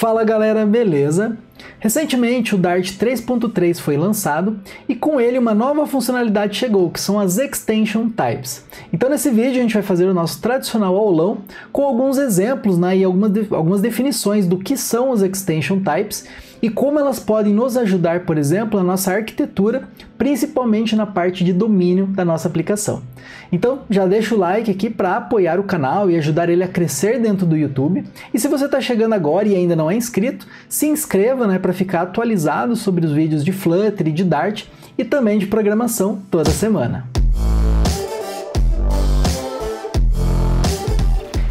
Fala galera, beleza? Recentemente o Dart 3.3 foi lançado e com ele uma nova funcionalidade chegou, que são as Extension Types. Então nesse vídeo a gente vai fazer o nosso tradicional aulão com alguns exemplos né, e algumas, de algumas definições do que são os Extension Types e como elas podem nos ajudar, por exemplo, na nossa arquitetura, principalmente na parte de domínio da nossa aplicação. Então, já deixa o like aqui para apoiar o canal e ajudar ele a crescer dentro do YouTube. E se você está chegando agora e ainda não é inscrito, se inscreva né, para ficar atualizado sobre os vídeos de Flutter e de Dart e também de programação toda semana.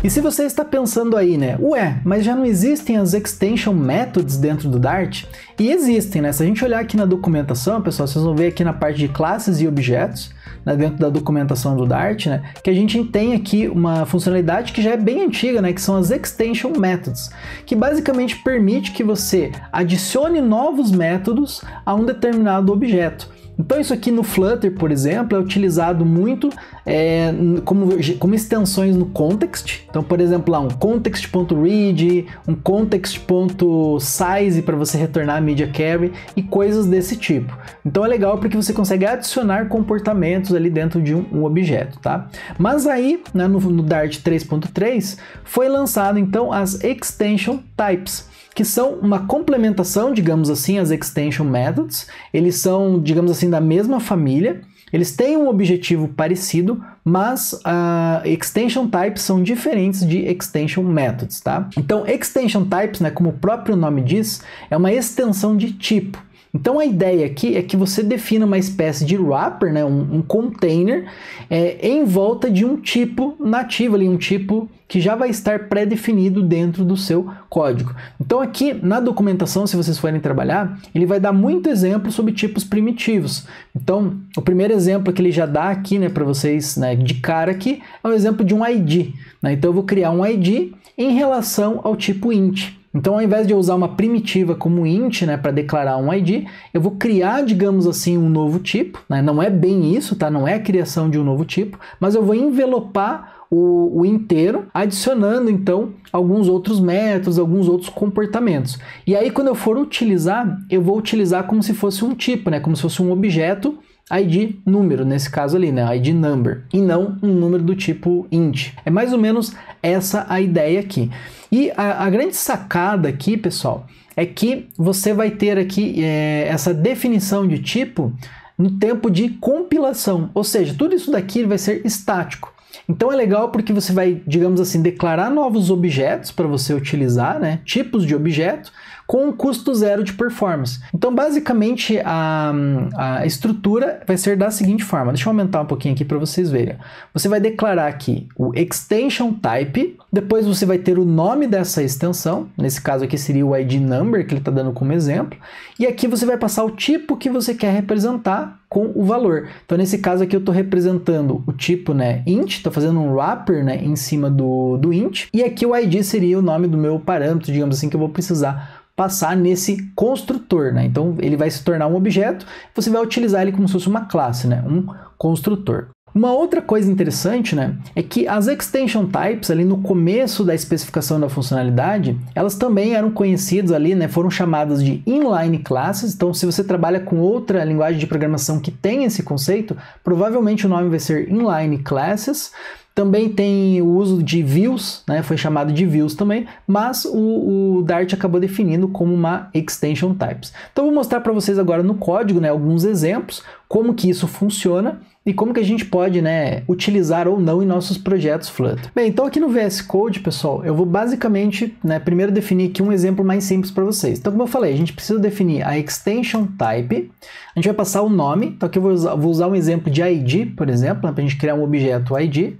E se você está pensando aí, né, ué, mas já não existem as extension methods dentro do Dart? E existem, né? Se a gente olhar aqui na documentação, pessoal, vocês vão ver aqui na parte de classes e objetos, né, dentro da documentação do Dart, né, que a gente tem aqui uma funcionalidade que já é bem antiga, né, que são as extension methods, que basicamente permite que você adicione novos métodos a um determinado objeto. Então isso aqui no Flutter, por exemplo, é utilizado muito é, como, como extensões no context. Então, por exemplo, lá um context.read, um context.size para você retornar a media carry e coisas desse tipo. Então é legal porque você consegue adicionar comportamentos ali dentro de um, um objeto, tá? Mas aí, né, no, no Dart 3.3, foi lançado então as extension types que são uma complementação, digamos assim, às extension methods. Eles são, digamos assim, da mesma família. Eles têm um objetivo parecido, mas uh, extension types são diferentes de extension methods, tá? Então, extension types, né, como o próprio nome diz, é uma extensão de tipo. Então a ideia aqui é que você defina uma espécie de wrapper, né, um, um container, é, em volta de um tipo nativo, ali, um tipo que já vai estar pré-definido dentro do seu código. Então aqui na documentação, se vocês forem trabalhar, ele vai dar muito exemplo sobre tipos primitivos. Então o primeiro exemplo que ele já dá aqui né, para vocês né, de cara aqui é um exemplo de um ID. Né? Então eu vou criar um ID em relação ao tipo int. Então, ao invés de eu usar uma primitiva como int né, para declarar um id, eu vou criar, digamos assim, um novo tipo. Né? Não é bem isso, tá? não é a criação de um novo tipo, mas eu vou envelopar o, o inteiro, adicionando então alguns outros métodos, alguns outros comportamentos. E aí, quando eu for utilizar, eu vou utilizar como se fosse um tipo, né? como se fosse um objeto ID número, nesse caso ali, né? ID number, e não um número do tipo int. É mais ou menos essa a ideia aqui. E a, a grande sacada aqui, pessoal, é que você vai ter aqui é, essa definição de tipo no tempo de compilação, ou seja, tudo isso daqui vai ser estático. Então é legal porque você vai, digamos assim, declarar novos objetos para você utilizar, né? tipos de objeto, com custo zero de performance. Então, basicamente, a, a estrutura vai ser da seguinte forma. Deixa eu aumentar um pouquinho aqui para vocês verem. Você vai declarar aqui o extension type, depois você vai ter o nome dessa extensão, nesse caso aqui seria o ID number que ele está dando como exemplo, e aqui você vai passar o tipo que você quer representar com o valor. Então, nesse caso aqui, eu estou representando o tipo né, int, estou fazendo um wrapper né, em cima do, do int, e aqui o ID seria o nome do meu parâmetro, digamos assim, que eu vou precisar passar nesse construtor, né? Então ele vai se tornar um objeto, você vai utilizar ele como se fosse uma classe, né? Um construtor. Uma outra coisa interessante, né, é que as extension types ali no começo da especificação da funcionalidade, elas também eram conhecidas ali, né, foram chamadas de inline classes. Então, se você trabalha com outra linguagem de programação que tem esse conceito, provavelmente o nome vai ser inline classes. Também tem o uso de views, né, foi chamado de views também, mas o, o Dart acabou definindo como uma extension types. Então, vou mostrar para vocês agora no código, né, alguns exemplos como que isso funciona e como que a gente pode né, utilizar ou não em nossos projetos Flutter. Bem, então aqui no VS Code, pessoal, eu vou basicamente né, primeiro definir aqui um exemplo mais simples para vocês. Então, como eu falei, a gente precisa definir a extension type, a gente vai passar o nome, então aqui eu vou usar, vou usar um exemplo de ID, por exemplo, né, para a gente criar um objeto ID,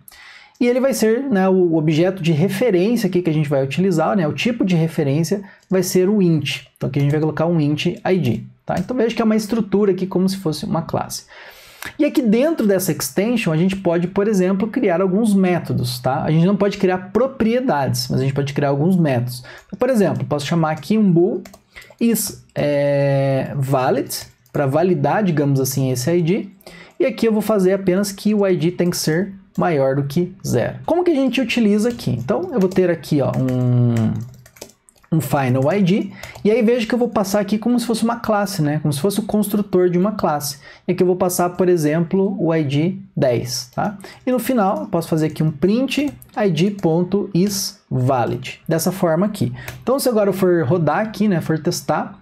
e ele vai ser né, o objeto de referência aqui que a gente vai utilizar, né, o tipo de referência vai ser o int. Então aqui a gente vai colocar um int id. Tá? Então veja que é uma estrutura aqui como se fosse uma classe. E aqui é dentro dessa extension, a gente pode, por exemplo, criar alguns métodos, tá? A gente não pode criar propriedades, mas a gente pode criar alguns métodos. Por exemplo, posso chamar aqui um bool is é, valid, para validar, digamos assim, esse ID. E aqui eu vou fazer apenas que o ID tem que ser maior do que zero. Como que a gente utiliza aqui? Então, eu vou ter aqui ó, um um final id, e aí vejo que eu vou passar aqui como se fosse uma classe, né? como se fosse o construtor de uma classe. E aqui eu vou passar, por exemplo, o id 10. Tá? E no final, posso fazer aqui um print id.isValid, dessa forma aqui. Então, se agora eu for rodar aqui, né, for testar,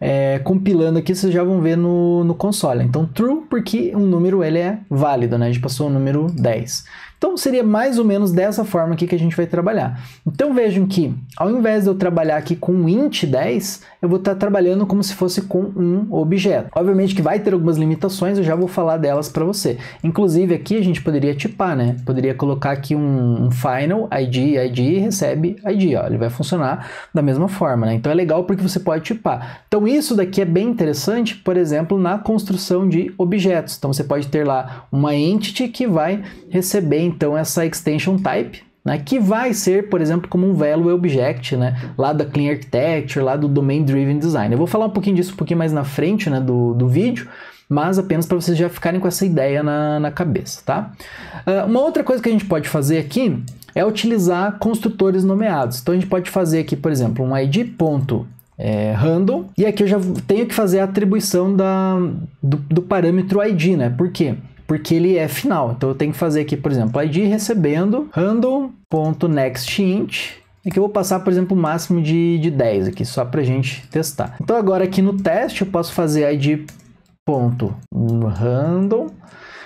é, compilando aqui, vocês já vão ver no, no console. Então, true, porque um número ele é válido, né? a gente passou o número 10. Então seria mais ou menos dessa forma aqui que a gente vai trabalhar. Então vejam que ao invés de eu trabalhar aqui com int 10, eu vou estar tá trabalhando como se fosse com um objeto. Obviamente que vai ter algumas limitações, eu já vou falar delas para você. Inclusive aqui a gente poderia tipar, né? Poderia colocar aqui um, um final id id recebe id, ó, ele vai funcionar da mesma forma, né? Então é legal porque você pode tipar. Então isso daqui é bem interessante, por exemplo, na construção de objetos. Então você pode ter lá uma entity que vai receber então essa extension type, né, que vai ser, por exemplo, como um value object, né, lá da Clean Architecture, lá do Domain Driven Design. Eu vou falar um pouquinho disso um pouquinho mais na frente né, do, do vídeo, mas apenas para vocês já ficarem com essa ideia na, na cabeça, tá? Uh, uma outra coisa que a gente pode fazer aqui é utilizar construtores nomeados. Então a gente pode fazer aqui, por exemplo, um id ponto é, e aqui eu já tenho que fazer a atribuição da, do, do parâmetro id, né? Por quê? Porque porque ele é final. Então eu tenho que fazer aqui, por exemplo, id recebendo handle.nextInt e que eu vou passar, por exemplo, o máximo de, de 10 aqui, só para a gente testar. Então agora aqui no teste eu posso fazer id.random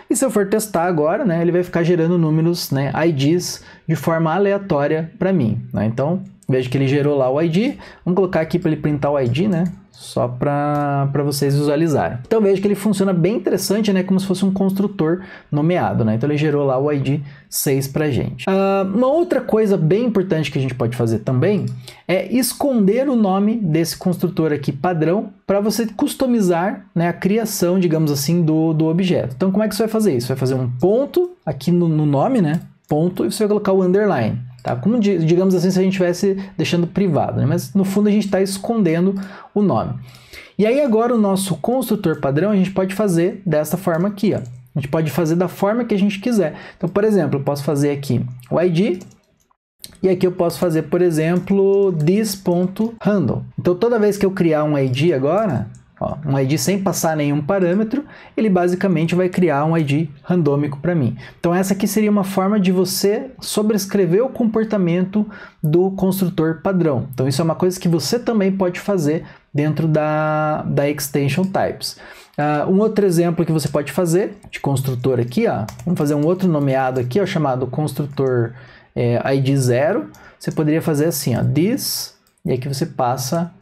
e se eu for testar agora, né, ele vai ficar gerando números, né, IDs de forma aleatória para mim. Né? Então veja que ele gerou lá o ID, vamos colocar aqui para ele printar o ID, né? só para vocês visualizarem. Então veja que ele funciona bem interessante, né? Como se fosse um construtor nomeado, né? Então ele gerou lá o ID 6 para gente. Uh, uma outra coisa bem importante que a gente pode fazer também é esconder o nome desse construtor aqui padrão para você customizar né, a criação, digamos assim, do, do objeto. Então como é que você vai fazer isso? Vai fazer um ponto aqui no, no nome, né? Ponto e você vai colocar o underline. Tá? Como digamos assim, se a gente estivesse deixando privado, né? mas no fundo a gente está escondendo o nome. E aí agora o nosso construtor padrão a gente pode fazer dessa forma aqui. Ó. A gente pode fazer da forma que a gente quiser. Então, por exemplo, eu posso fazer aqui o ID e aqui eu posso fazer, por exemplo, this.handle. Então, toda vez que eu criar um ID agora, Ó, um ID sem passar nenhum parâmetro, ele basicamente vai criar um ID randômico para mim. Então essa aqui seria uma forma de você sobrescrever o comportamento do construtor padrão. Então isso é uma coisa que você também pode fazer dentro da, da extension types. Uh, um outro exemplo que você pode fazer de construtor aqui, ó, vamos fazer um outro nomeado aqui, ó, chamado construtor é, ID 0. Você poderia fazer assim, ó, this, e aqui você passa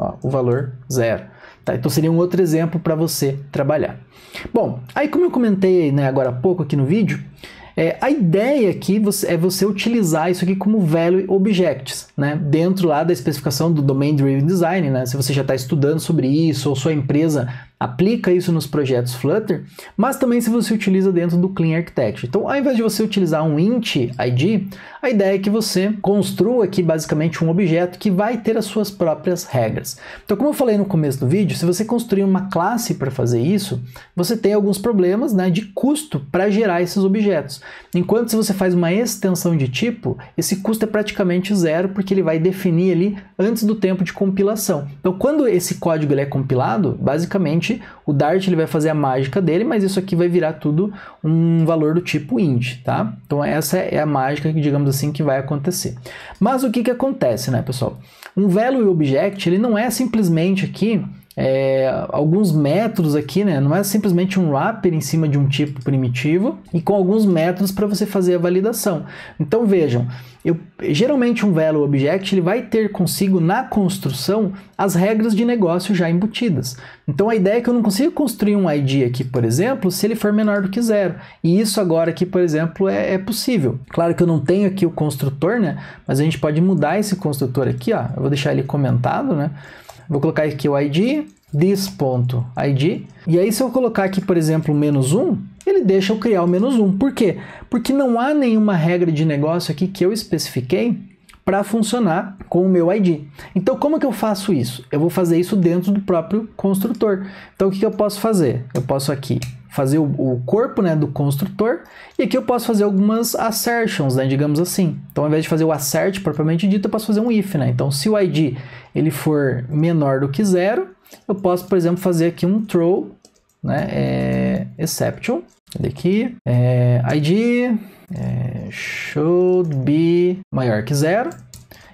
ó, o valor 0. Tá? Então seria um outro exemplo para você trabalhar. Bom, aí como eu comentei né, agora há pouco aqui no vídeo, é, a ideia aqui é você utilizar isso aqui como value objects, né? Dentro lá da especificação do Domain Driven Design, né? Se você já está estudando sobre isso, ou sua empresa aplica isso nos projetos Flutter, mas também se você utiliza dentro do Clean Architecture. Então, ao invés de você utilizar um int id, a ideia é que você construa aqui basicamente um objeto que vai ter as suas próprias regras. Então, como eu falei no começo do vídeo, se você construir uma classe para fazer isso, você tem alguns problemas né, de custo para gerar esses objetos. Enquanto se você faz uma extensão de tipo, esse custo é praticamente zero, porque ele vai definir ali antes do tempo de compilação. Então, quando esse código ele é compilado, basicamente o Dart ele vai fazer a mágica dele, mas isso aqui vai virar tudo um valor do tipo int, tá? Então essa é a mágica, que digamos assim, que vai acontecer. Mas o que, que acontece, né, pessoal? Um value object, ele não é simplesmente aqui é, alguns métodos aqui, né? Não é simplesmente um wrapper em cima de um tipo primitivo e com alguns métodos para você fazer a validação. Então vejam, eu, geralmente um Value Object ele vai ter consigo na construção as regras de negócio já embutidas. Então a ideia é que eu não consigo construir um ID aqui, por exemplo, se ele for menor do que zero. E isso agora aqui, por exemplo, é, é possível. Claro que eu não tenho aqui o construtor, né? Mas a gente pode mudar esse construtor aqui, ó. Eu vou deixar ele comentado, né? Vou colocar aqui o id, this.id. E aí, se eu colocar aqui, por exemplo, menos um, ele deixa eu criar o menos um. Por quê? Porque não há nenhuma regra de negócio aqui que eu especifiquei para funcionar com o meu ID. Então, como que eu faço isso? Eu vou fazer isso dentro do próprio construtor. Então, o que, que eu posso fazer? Eu posso aqui fazer o, o, corpo né, do construtor, e aqui eu posso fazer algumas assertions, né, digamos assim. Então, ao invés de fazer o assert propriamente dito, eu posso fazer um if. Né? Então, se o id ele for menor do que zero, eu posso, por exemplo, fazer aqui um throw né, é, exception, daqui, é, id é, should be maior que zero,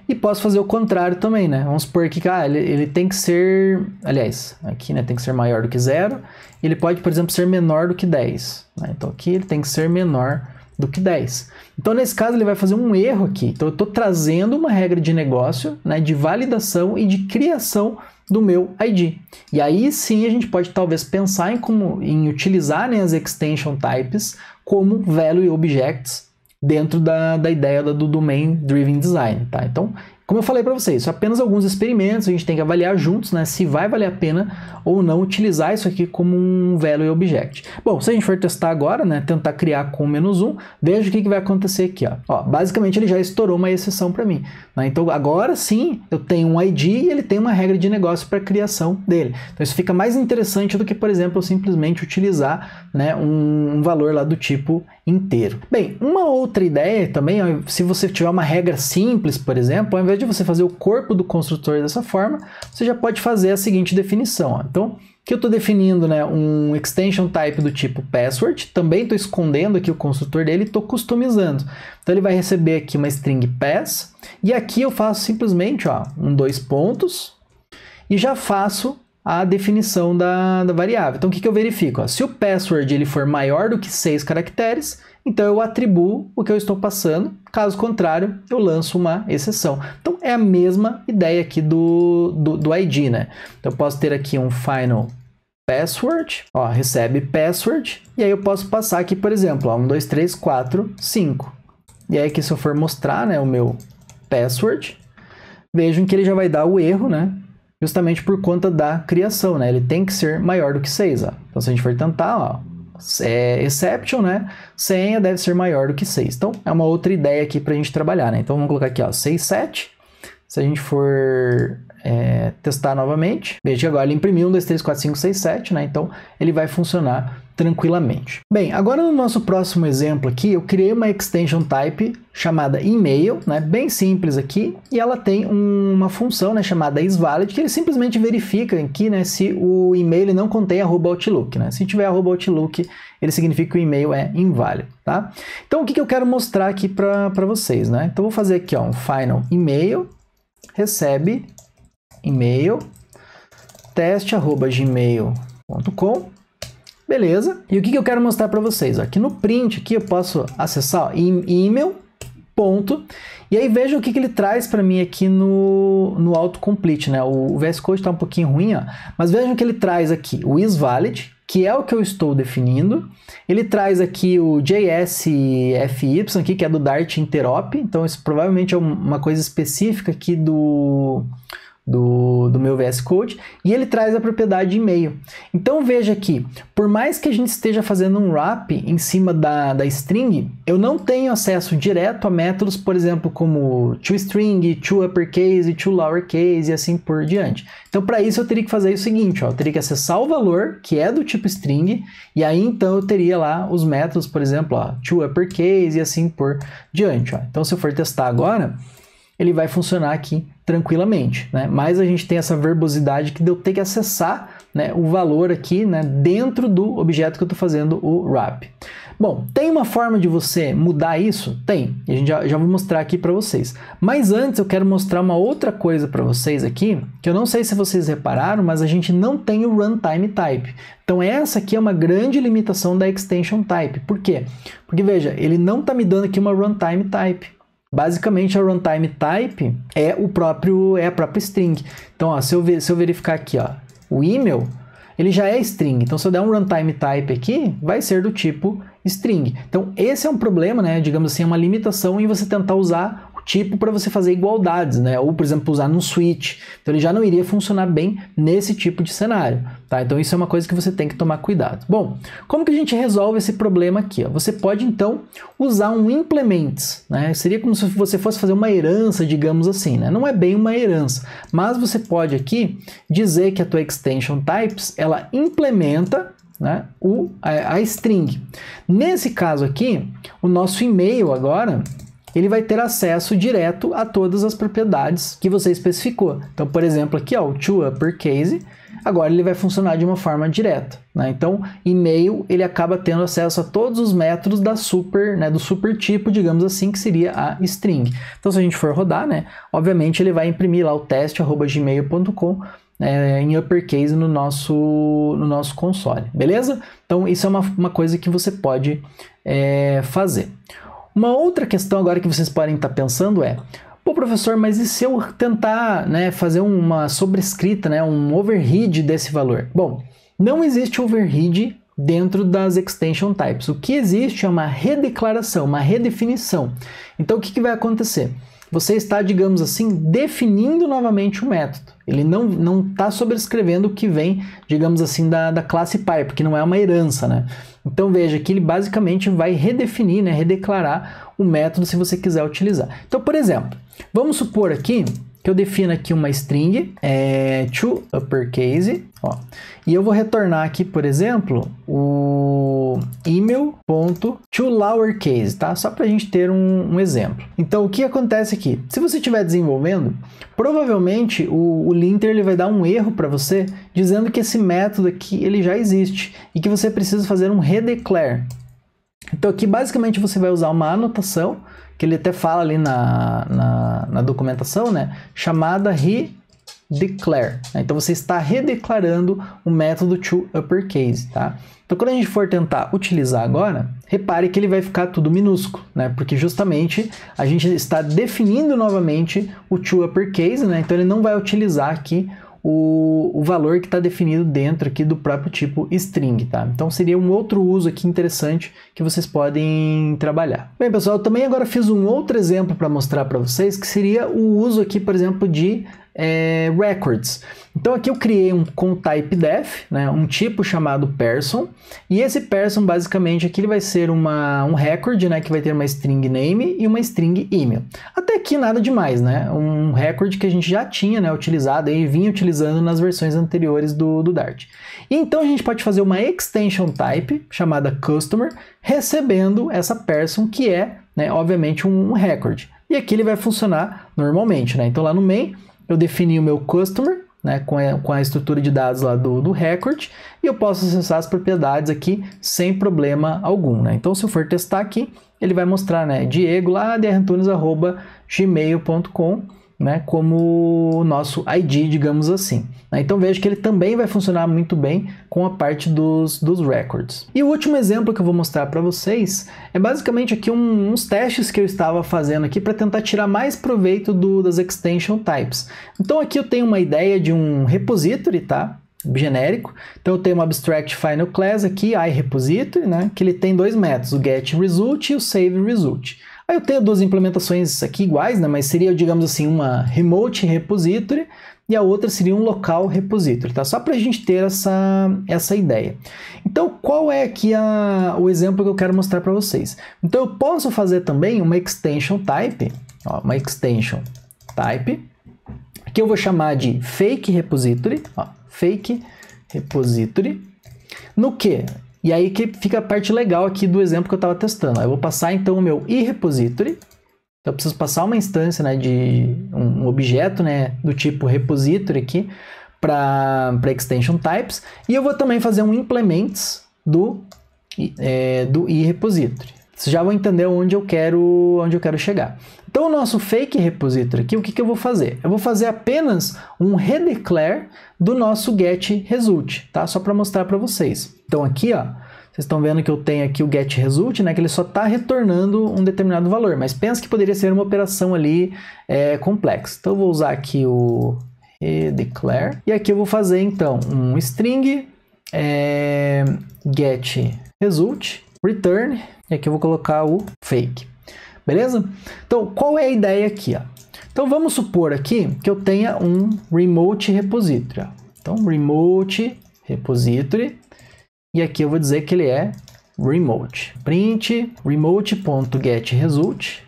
e posso fazer o contrário também, né? Vamos supor que ah, ele, ele, tem que ser, aliás, aqui né, tem que ser maior do que zero. Ele pode, por exemplo, ser menor do que 10. Né? Então aqui ele tem que ser menor do que 10. Então nesse caso ele vai fazer um erro aqui. Então eu estou trazendo uma regra de negócio, né, de validação e de criação do meu ID. E aí sim a gente pode talvez pensar em como em utilizar né, as extension types como value objects dentro da, da ideia do Domain Driven Design, tá? Então, como eu falei para vocês, apenas alguns experimentos, a gente tem que avaliar juntos, né, se vai valer a pena ou não utilizar isso aqui como um value object. Bom, se a gente for testar agora, né, tentar criar com menos um, veja o que, que vai acontecer aqui, ó. ó basicamente ele já estourou uma exceção para mim, né? Então agora sim, eu tenho um ID e ele tem uma regra de negócio para criação dele. Então isso fica mais interessante do que, por exemplo, eu simplesmente utilizar, né, um, um valor lá do tipo inteiro. Bem, uma outra ideia também, se você tiver uma regra simples, por exemplo, ao invés de você fazer o corpo do construtor dessa forma, você já pode fazer a seguinte definição. Ó. Então, que eu estou definindo né, um extension type do tipo password, também estou escondendo aqui o construtor dele e estou customizando. Então ele vai receber aqui uma string pass, e aqui eu faço simplesmente ó, um dois pontos, e já faço a definição da, da variável. Então, o que, que eu verifico? se o password ele for maior do que seis caracteres, então eu atribuo o que eu estou passando, caso contrário, eu lanço uma exceção. Então, é a mesma ideia aqui do, do, do ID, né? Então, eu posso ter aqui um final password, ó, recebe password, e aí eu posso passar aqui, por exemplo, ó, 1, 2, 3, 4, 5. E aí que se eu for mostrar né, o meu password, vejam que ele já vai dar o erro, né? justamente por conta da criação, né? Ele tem que ser maior do que 6, ó. Então, se a gente for tentar, ó, é, exception, né? Senha deve ser maior do que 6. Então, é uma outra ideia aqui para a gente trabalhar, né? Então, vamos colocar aqui, ó, 6, 7. Se a gente for é, testar novamente, veja que agora ele imprimiu 1, 2, 3, 4, 5, 6, 7, né? Então, ele vai funcionar tranquilamente. Bem, agora no nosso próximo exemplo aqui, eu criei uma extension type chamada email, né, bem simples aqui, e ela tem um, uma função né, chamada isValid, que ele simplesmente verifica aqui né, se o e-mail não contém arroba Outlook. Né? Se tiver arroba Outlook, ele significa que o e-mail é inválido. Tá? Então, o que, que eu quero mostrar aqui para vocês? Né? Então, vou fazer aqui ó, um final email, recebe e-mail, teste arroba gmail.com Beleza. E o que, que eu quero mostrar para vocês? Aqui no print aqui eu posso acessar ó, e-mail, ponto. E aí veja o que, que ele traz para mim aqui no, no autocomplete, né? O, VS Code está um pouquinho ruim, ó, mas veja o que ele traz aqui. O isValid, que é o que eu estou definindo. Ele traz aqui o JSFY, aqui, que é do Dart Interop. Então, isso provavelmente é uma coisa específica aqui do do, do meu VS Code e ele traz a propriedade e-mail. Então veja aqui, por mais que a gente esteja fazendo um wrap em cima da, da string, eu não tenho acesso direto a métodos, por exemplo, como toString, toUppercase, toLowercase e assim por diante. Então para isso eu teria que fazer o seguinte, ó, eu teria que acessar o valor que é do tipo string e aí então eu teria lá os métodos, por exemplo, ó, toUppercase e assim por diante. Ó. Então se eu for testar agora, ele vai funcionar aqui tranquilamente, né? Mas a gente tem essa verbosidade que de eu ter que acessar né, o valor aqui né, dentro do objeto que eu estou fazendo o wrap. Bom, tem uma forma de você mudar isso? Tem, a gente já, já vou mostrar aqui para vocês. Mas antes eu quero mostrar uma outra coisa para vocês aqui, que eu não sei se vocês repararam, mas a gente não tem o runtime type. Então essa aqui é uma grande limitação da extension type. Por quê? Porque veja, ele não está me dando aqui uma runtime type. Basicamente, a runtime type é o próprio é a própria string. Então, ó, se, eu, se eu verificar aqui, ó, o email, ele já é string. Então, se eu der um runtime type aqui, vai ser do tipo string. Então, esse é um problema, né? Digamos assim, é uma limitação em você tentar usar tipo para você fazer igualdades, né? Ou, por exemplo, usar num switch. Então ele já não iria funcionar bem nesse tipo de cenário, tá? Então isso é uma coisa que você tem que tomar cuidado. Bom, como que a gente resolve esse problema aqui? Ó? Você pode então usar um implements, né? Seria como se você fosse fazer uma herança, digamos assim, né? Não é bem uma herança, mas você pode aqui dizer que a tua extension types ela implementa né, o, a, a string. Nesse caso aqui, o nosso e-mail agora ele vai ter acesso direto a todas as propriedades que você especificou. Então, por exemplo, aqui ó, o toUpperCase, agora ele vai funcionar de uma forma direta. Né? Então, e-mail ele acaba tendo acesso a todos os métodos da super, né, do super tipo, digamos assim, que seria a string. Então, se a gente for rodar, né, obviamente ele vai imprimir lá o teste@gmail.com é, em uppercase no nosso, no nosso console, beleza? Então, isso é uma, uma coisa que você pode é, fazer. Uma outra questão agora que vocês podem estar tá pensando é: pô, professor, mas e se eu tentar né, fazer uma sobrescrita, né, um overread desse valor? Bom, não existe overread dentro das extension types. O que existe é uma redeclaração, uma redefinição. Então, o que, que vai acontecer? Você está, digamos assim, definindo novamente o método. Ele não está sobrescrevendo o que vem, digamos assim, da, da classe pai, porque não é uma herança, né? Então veja que ele basicamente vai redefinir, né, redeclarar o método se você quiser utilizar. Então, por exemplo, vamos supor aqui eu defino aqui uma string, é, to uppercase, ó, e eu vou retornar aqui, por exemplo, o email.toLowercase, tá? Só para a gente ter um, um, exemplo. Então, o que acontece aqui? Se você estiver desenvolvendo, provavelmente o, o linter ele vai dar um erro para você, dizendo que esse método aqui ele já existe e que você precisa fazer um redeclare. Então aqui basicamente você vai usar uma anotação que ele até fala ali na, na, na documentação, né? Chamada redeclare. Né? Então você está redeclarando o método to uppercase tá? Então quando a gente for tentar utilizar agora, repare que ele vai ficar tudo minúsculo, né? Porque justamente a gente está definindo novamente o to uppercase né? Então ele não vai utilizar aqui o, o valor que está definido dentro aqui do próprio tipo string, tá? Então seria um outro uso aqui interessante que vocês podem trabalhar. Bem, pessoal, também agora fiz um outro exemplo para mostrar para vocês que seria o uso aqui, por exemplo, de é, records. Então aqui eu criei um com type def, né, um tipo chamado person, e esse person basicamente aqui ele vai ser uma, um record, né, que vai ter uma string name e uma string email. Até aqui nada demais, né? Um record que a gente já tinha, né, utilizado e vinha utilizando nas versões anteriores do, do Dart. E então a gente pode fazer uma extension type chamada customer, recebendo essa person que é, né, obviamente um, um record. E aqui ele vai funcionar normalmente, né? Então lá no main eu defini o meu customer, né, com, a, com a estrutura de dados lá do, do record, e eu posso acessar as propriedades aqui sem problema algum. Né? Então, se eu for testar aqui, ele vai mostrar né, Diego lá, drantunes.gmail.com, né, como o nosso ID, digamos assim. Né? Então veja que ele também vai funcionar muito bem com a parte dos, dos records. E o último exemplo que eu vou mostrar para vocês é basicamente aqui um, uns testes que eu estava fazendo aqui para tentar tirar mais proveito do, das extension types. Então aqui eu tenho uma ideia de um repository, tá? genérico. Então eu tenho uma abstract final class aqui, iRepository, né? Que ele tem dois métodos, o getResult e o saveResult. Aí eu tenho duas implementações aqui iguais, né? mas seria, digamos assim, uma remote repository e a outra seria um local repository, tá? Só para a gente ter essa, essa ideia. Então, qual é aqui a, o exemplo que eu quero mostrar para vocês? Então, eu posso fazer também uma extension type, ó, uma extension type, que eu vou chamar de fake repository, ó, fake repository, no que e aí que fica a parte legal aqui do exemplo que eu estava testando. Eu vou passar então o meu e-repository. Então eu preciso passar uma instância né, de um objeto né, do tipo repository aqui para extension types. E eu vou também fazer um implements do, é, do e-repository. Vocês já vão entender onde eu quero, onde eu quero chegar. Então, o nosso fake repository aqui, o que, que eu vou fazer? Eu vou fazer apenas um redeclare do nosso get result, tá? Só para mostrar para vocês. Então, aqui, ó, vocês estão vendo que eu tenho aqui o get result, né? Que ele só está retornando um determinado valor, mas pensa que poderia ser uma operação ali é, complexa. Então, eu vou usar aqui o redeclare e aqui eu vou fazer então um string é, get result return e aqui eu vou colocar o fake beleza? Então, qual é a ideia aqui? Ó? Então, vamos supor aqui que eu tenha um remote repository. Ó. Então, remote repository, e aqui eu vou dizer que ele é remote. Print remote.getResult.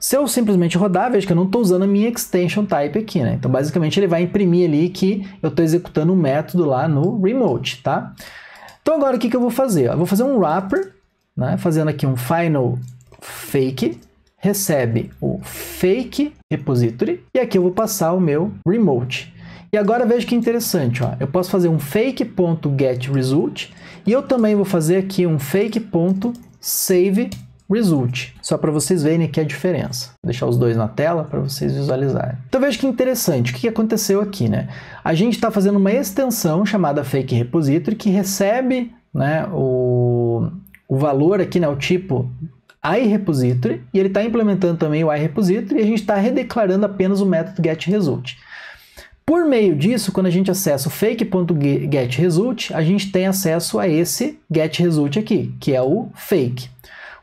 Se eu simplesmente rodar, veja que eu não estou usando a minha extension type aqui, né? Então, basicamente, ele vai imprimir ali que eu estou executando um método lá no remote, tá? Então, agora o que, que eu vou fazer? Eu vou fazer um wrapper, né? Fazendo aqui um final fake recebe o fake repository e aqui eu vou passar o meu remote. E agora veja que interessante, ó. eu posso fazer um fake.getResult e eu também vou fazer aqui um fake.saveResult, só para vocês verem aqui a diferença. Vou deixar os dois na tela para vocês visualizarem. Então veja que interessante, o que aconteceu aqui, né? A gente está fazendo uma extensão chamada fake repository que recebe né, o, o valor aqui, né, o tipo iRepository e ele está implementando também o iRepository e a gente está redeclarando apenas o método getResult. Por meio disso, quando a gente acessa o fake.getResult, a gente tem acesso a esse getResult aqui, que é o fake.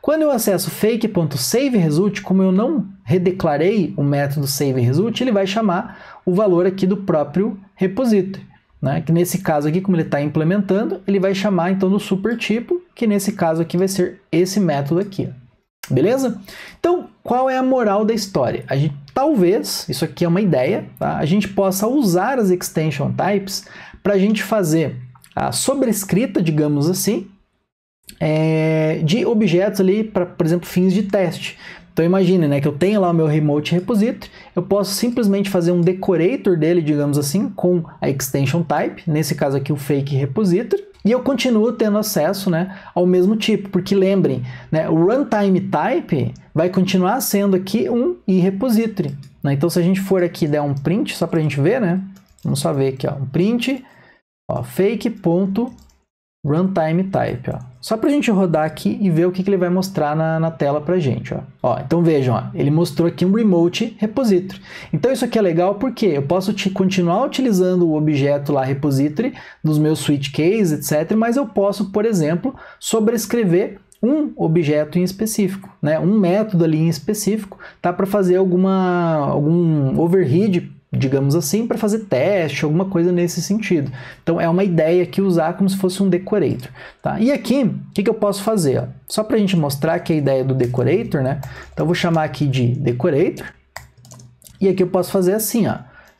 Quando eu acesso fake.saveResult, como eu não redeclarei o método saveResult, ele vai chamar o valor aqui do próprio repository. Né? Que nesse caso aqui, como ele está implementando, ele vai chamar então do supertipo, que nesse caso aqui vai ser esse método aqui. Ó. Beleza? Então, qual é a moral da história? A gente talvez, isso aqui é uma ideia, tá? a gente possa usar as extension types para a gente fazer a sobrescrita, digamos assim, é, de objetos ali para, por exemplo, fins de teste. Então imagine, né, que eu tenho lá o meu remote repository, eu posso simplesmente fazer um decorator dele, digamos assim, com a extension type, nesse caso aqui o fake repository, e eu continuo tendo acesso né, ao mesmo tipo, porque lembrem, né, o runtime type vai continuar sendo aqui um repository. Né? Então, se a gente for aqui der um print, só para a gente ver, né? Vamos só ver aqui, ó, um print, ó, fake.repository runtime type, ó. Só para a gente rodar aqui e ver o que, que ele vai mostrar na, na tela para a gente. Ó. ó. então vejam, ó, ele mostrou aqui um remote repository. Então isso aqui é legal porque eu posso continuar utilizando o objeto lá repository dos meus switch case, etc. Mas eu posso, por exemplo, sobrescrever um objeto em específico, né? um método ali em específico, tá para fazer alguma, algum overhead digamos assim, para fazer teste, alguma coisa nesse sentido. Então é uma ideia que usar como se fosse um decorator. Tá? E aqui, o que, que, eu posso fazer? Ó? Só para a gente mostrar que a ideia do decorator, né? Então eu vou chamar aqui de decorator. E aqui eu posso fazer assim, ó.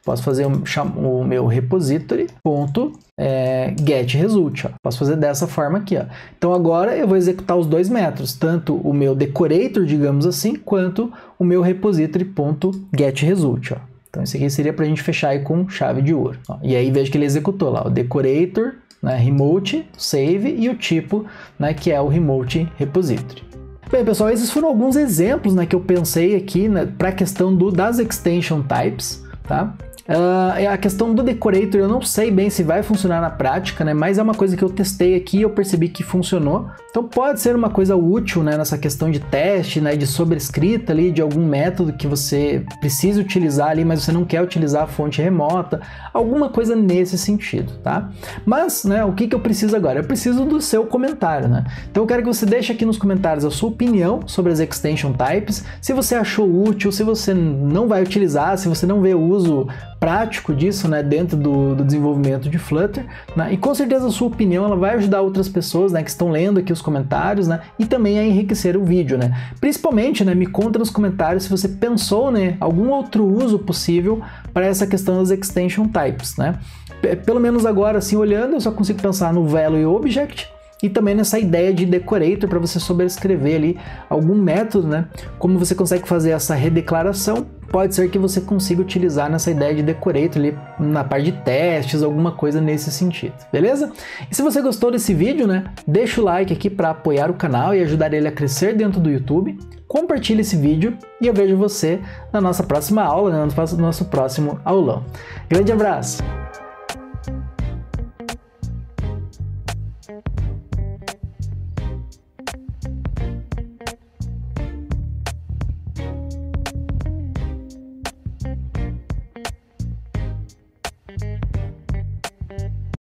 Posso fazer um, o meu repository ponto é, get result. Ó. Posso fazer dessa forma aqui. Ó. Então agora eu vou executar os dois métodos, tanto o meu decorator, digamos assim, quanto o meu repository ponto get result. Ó. Então isso aqui seria para a gente fechar aí com chave de ouro. Ó, e aí veja que ele executou lá o decorator, né, remote, save e o tipo, né, que é o remote repository. Bem, pessoal, esses foram alguns exemplos né, que eu pensei aqui né, para a questão do, das extension types. Tá? Uh, a questão do decorator eu não sei bem se vai funcionar na prática, né? Mas é uma coisa que eu testei aqui e eu percebi que funcionou. Então pode ser uma coisa útil, né? Nessa questão de teste, né? De sobrescrita ali, de algum método que você precisa utilizar ali, mas você não quer utilizar a fonte remota, alguma coisa nesse sentido, tá? Mas, né? O que, que eu preciso agora? Eu preciso do seu comentário, né? Então eu quero que você deixe aqui nos comentários a sua opinião sobre as extension types, se você achou útil, se você não vai utilizar, se você não vê o uso prático disso né, dentro do, do desenvolvimento de Flutter. Né, e com certeza a sua opinião ela vai ajudar outras pessoas né, que estão lendo aqui os comentários né, e também a enriquecer o vídeo. Né. Principalmente, né, me conta nos comentários se você pensou né, algum outro uso possível para essa questão das extension types. Né. P pelo menos agora, assim, olhando, eu só consigo pensar no value object, e também nessa ideia de decorator para você souber escrever ali algum método, né? Como você consegue fazer essa redeclaração? Pode ser que você consiga utilizar nessa ideia de decorator ali na parte de testes, alguma coisa nesse sentido, beleza? E se você gostou desse vídeo, né? Deixa o like aqui para apoiar o canal e ajudar ele a crescer dentro do YouTube. Compartilhe esse vídeo e eu vejo você na nossa próxima aula, né, no nosso próximo aulão. Grande abraço!